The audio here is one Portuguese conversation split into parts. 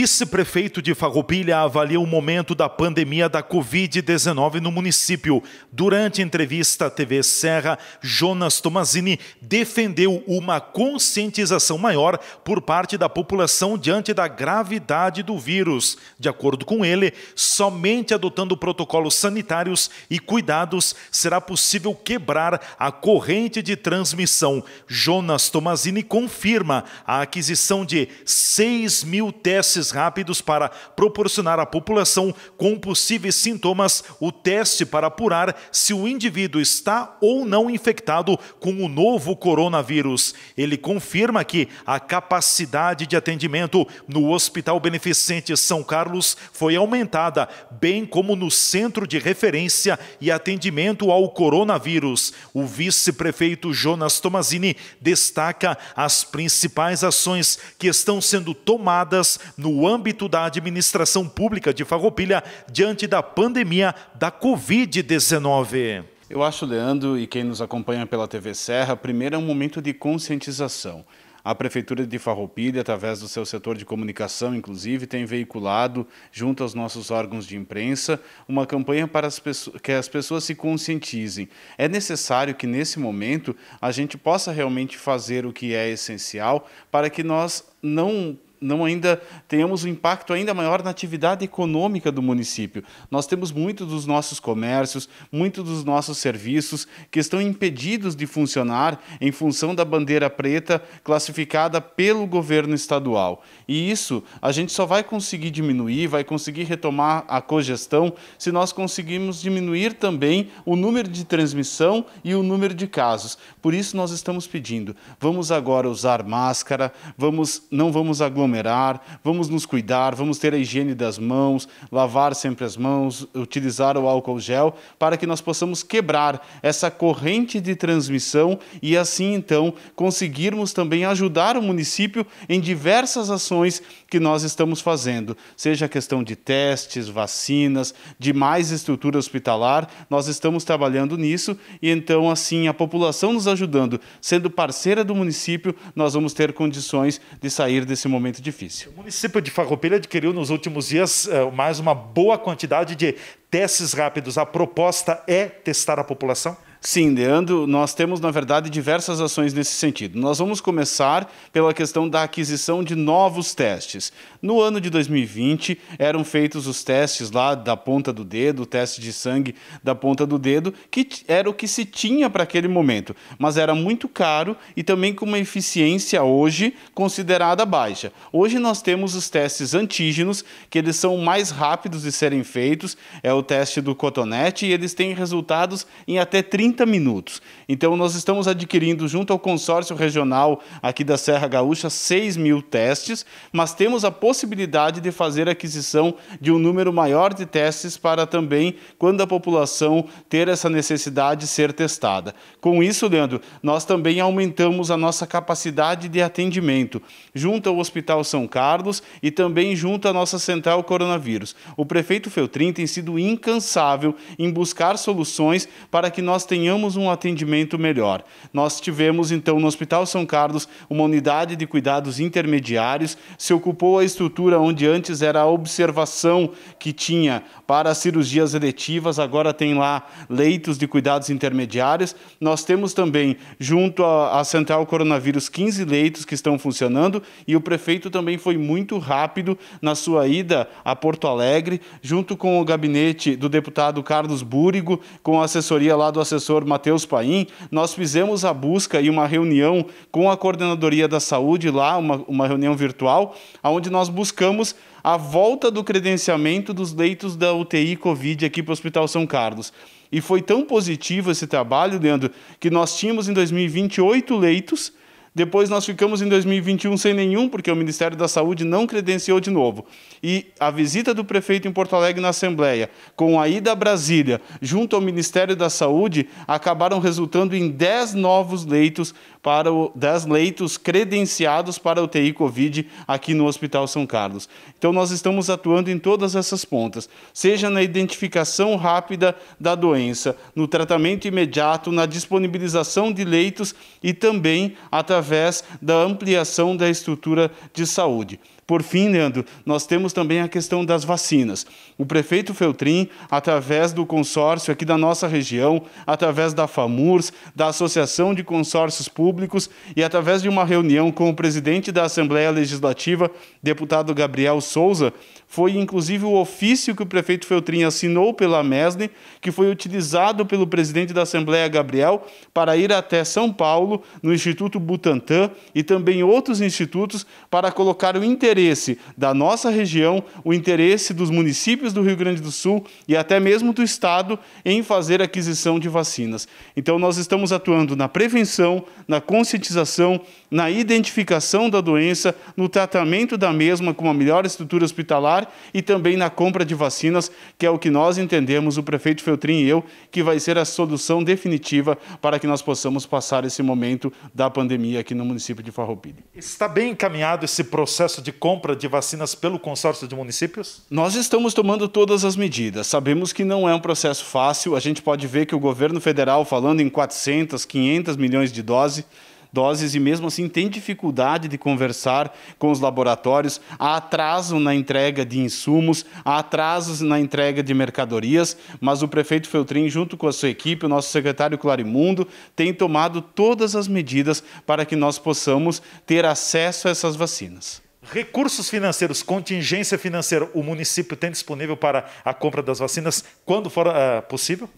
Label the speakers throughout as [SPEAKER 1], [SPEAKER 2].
[SPEAKER 1] vice-prefeito de Farroupilha avalia o momento da pandemia da Covid-19 no município. Durante entrevista à TV Serra, Jonas Tomazini defendeu uma conscientização maior por parte da população diante da gravidade do vírus. De acordo com ele, somente adotando protocolos sanitários e cuidados será possível quebrar a corrente de transmissão. Jonas Tomazini confirma a aquisição de 6 mil testes rápidos para proporcionar à população com possíveis sintomas o teste para apurar se o indivíduo está ou não infectado com o novo coronavírus. Ele confirma que a capacidade de atendimento no Hospital Beneficente São Carlos foi aumentada, bem como no Centro de Referência e Atendimento ao Coronavírus. O vice-prefeito Jonas Tomazini destaca as principais ações que estão sendo tomadas no o âmbito da administração pública de Farroupilha diante da pandemia
[SPEAKER 2] da Covid-19. Eu acho, Leandro, e quem nos acompanha pela TV Serra, primeiro é um momento de conscientização. A Prefeitura de Farroupilha, através do seu setor de comunicação, inclusive, tem veiculado, junto aos nossos órgãos de imprensa, uma campanha para as pessoas, que as pessoas se conscientizem. É necessário que, nesse momento, a gente possa realmente fazer o que é essencial para que nós não não ainda tenhamos um impacto ainda maior na atividade econômica do município. Nós temos muitos dos nossos comércios, muitos dos nossos serviços que estão impedidos de funcionar em função da bandeira preta classificada pelo governo estadual. E isso a gente só vai conseguir diminuir, vai conseguir retomar a cogestão se nós conseguirmos diminuir também o número de transmissão e o número de casos. Por isso nós estamos pedindo, vamos agora usar máscara, vamos não vamos aglomerar aglomerar, vamos nos cuidar, vamos ter a higiene das mãos, lavar sempre as mãos, utilizar o álcool gel, para que nós possamos quebrar essa corrente de transmissão e assim então conseguirmos também ajudar o município em diversas ações que nós estamos fazendo, seja a questão de testes, vacinas, de mais estrutura hospitalar, nós estamos trabalhando nisso e então assim a população nos ajudando, sendo parceira do município, nós vamos ter condições de sair desse momento difícil. O município
[SPEAKER 1] de Farroupilha adquiriu nos últimos dias eh, mais uma boa quantidade de testes
[SPEAKER 2] rápidos. A proposta é testar a população? Sim, Leandro, nós temos, na verdade, diversas ações nesse sentido. Nós vamos começar pela questão da aquisição de novos testes. No ano de 2020, eram feitos os testes lá da ponta do dedo, o teste de sangue da ponta do dedo, que era o que se tinha para aquele momento, mas era muito caro e também com uma eficiência hoje considerada baixa. Hoje nós temos os testes antígenos, que eles são mais rápidos de serem feitos, é o teste do cotonete, e eles têm resultados em até 30 30 minutos. Então, nós estamos adquirindo, junto ao consórcio regional aqui da Serra Gaúcha, 6 mil testes, mas temos a possibilidade de fazer aquisição de um número maior de testes para também, quando a população ter essa necessidade, ser testada. Com isso, Leandro, nós também aumentamos a nossa capacidade de atendimento, junto ao Hospital São Carlos e também junto à nossa central coronavírus. O prefeito Feltrin tem sido incansável em buscar soluções para que nós tenhamos tenhamos um atendimento melhor. Nós tivemos, então, no Hospital São Carlos, uma unidade de cuidados intermediários, se ocupou a estrutura onde antes era a observação que tinha para cirurgias eletivas, agora tem lá leitos de cuidados intermediários. Nós temos também, junto à Central Coronavírus, 15 leitos que estão funcionando e o prefeito também foi muito rápido na sua ida a Porto Alegre, junto com o gabinete do deputado Carlos Búrigo, com a assessoria lá do assessor professor Matheus Paim, nós fizemos a busca e uma reunião com a coordenadoria da saúde lá, uma, uma reunião virtual, onde nós buscamos a volta do credenciamento dos leitos da UTI Covid aqui para o Hospital São Carlos. E foi tão positivo esse trabalho, Leandro, que nós tínhamos em 2028 leitos depois nós ficamos em 2021 sem nenhum, porque o Ministério da Saúde não credenciou de novo. E a visita do prefeito em Porto Alegre na Assembleia, com a ida a Brasília, junto ao Ministério da Saúde, acabaram resultando em 10 novos leitos para o, 10 leitos credenciados para UTI Covid aqui no Hospital São Carlos. Então, nós estamos atuando em todas essas pontas, seja na identificação rápida da doença, no tratamento imediato, na disponibilização de leitos e também através da ampliação da estrutura de saúde. Por fim, Leandro, nós temos também a questão das vacinas. O prefeito Feltrin, através do consórcio aqui da nossa região, através da FAMURS, da Associação de Consórcios Públicos, públicos e através de uma reunião com o presidente da Assembleia Legislativa, deputado Gabriel Souza, foi inclusive o ofício que o prefeito Feltrin assinou pela MESNE, que foi utilizado pelo presidente da Assembleia, Gabriel, para ir até São Paulo, no Instituto Butantan e também outros institutos, para colocar o interesse da nossa região, o interesse dos municípios do Rio Grande do Sul e até mesmo do Estado em fazer aquisição de vacinas. Então, nós estamos atuando na prevenção, na na conscientização, na identificação da doença, no tratamento da mesma com uma melhor estrutura hospitalar e também na compra de vacinas, que é o que nós entendemos, o prefeito Feltrin e eu, que vai ser a solução definitiva para que nós possamos passar esse momento da pandemia aqui no município de Farroupilha. Está bem encaminhado esse processo de compra de
[SPEAKER 1] vacinas pelo consórcio de municípios?
[SPEAKER 2] Nós estamos tomando todas as medidas. Sabemos que não é um processo fácil. A gente pode ver que o governo federal falando em 400, 500 milhões de doses, doses e mesmo assim tem dificuldade de conversar com os laboratórios, há atraso na entrega de insumos, há atrasos na entrega de mercadorias, mas o prefeito Feltrin, junto com a sua equipe, o nosso secretário Clarimundo, tem tomado todas as medidas para que nós possamos ter acesso a essas vacinas.
[SPEAKER 1] Recursos financeiros, contingência financeira, o município tem disponível para a compra das vacinas quando for
[SPEAKER 2] uh, possível?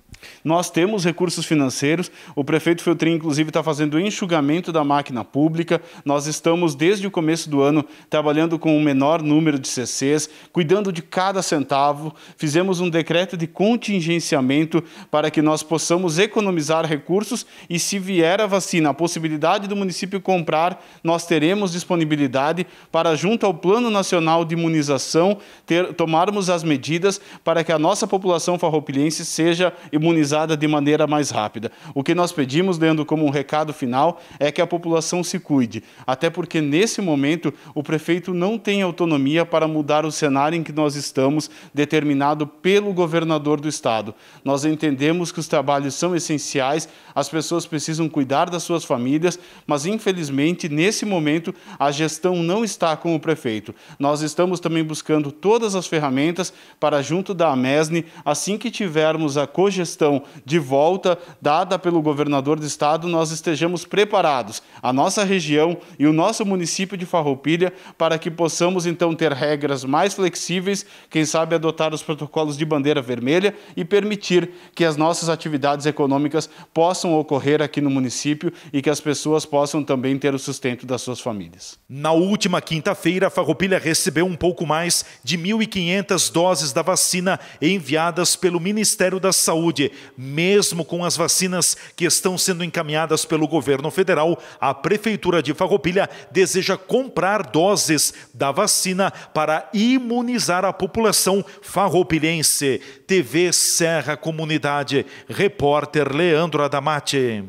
[SPEAKER 2] Nós temos recursos financeiros. O prefeito Feltrin, inclusive, está fazendo o enxugamento da máquina pública. Nós estamos, desde o começo do ano, trabalhando com o um menor número de CCs, cuidando de cada centavo. Fizemos um decreto de contingenciamento para que nós possamos economizar recursos e, se vier a vacina, a possibilidade do município comprar, nós teremos disponibilidade para junto ao Plano Nacional de Imunização, ter, tomarmos as medidas para que a nossa população farroupilhense seja imunizada de maneira mais rápida. O que nós pedimos, Leandro, como um recado final, é que a população se cuide, até porque nesse momento o prefeito não tem autonomia para mudar o cenário em que nós estamos, determinado pelo governador do estado. Nós entendemos que os trabalhos são essenciais, as pessoas precisam cuidar das suas famílias, mas infelizmente nesse momento a gestão não está com com o prefeito. Nós estamos também buscando todas as ferramentas para, junto da AMESNE, assim que tivermos a cogestão de volta dada pelo governador do estado, nós estejamos preparados, a nossa região e o nosso município de Farroupilha, para que possamos então ter regras mais flexíveis, quem sabe adotar os protocolos de bandeira vermelha e permitir que as nossas atividades econômicas possam ocorrer aqui no município e que as pessoas possam também ter o sustento das suas famílias.
[SPEAKER 1] Na última quinta quarta-feira, a Farroupilha recebeu um pouco mais de 1.500 doses da vacina enviadas pelo Ministério da Saúde. Mesmo com as vacinas que estão sendo encaminhadas pelo governo federal, a Prefeitura de Farroupilha deseja comprar doses da vacina para imunizar a população farroupilhense. TV Serra Comunidade. Repórter Leandro Adamati.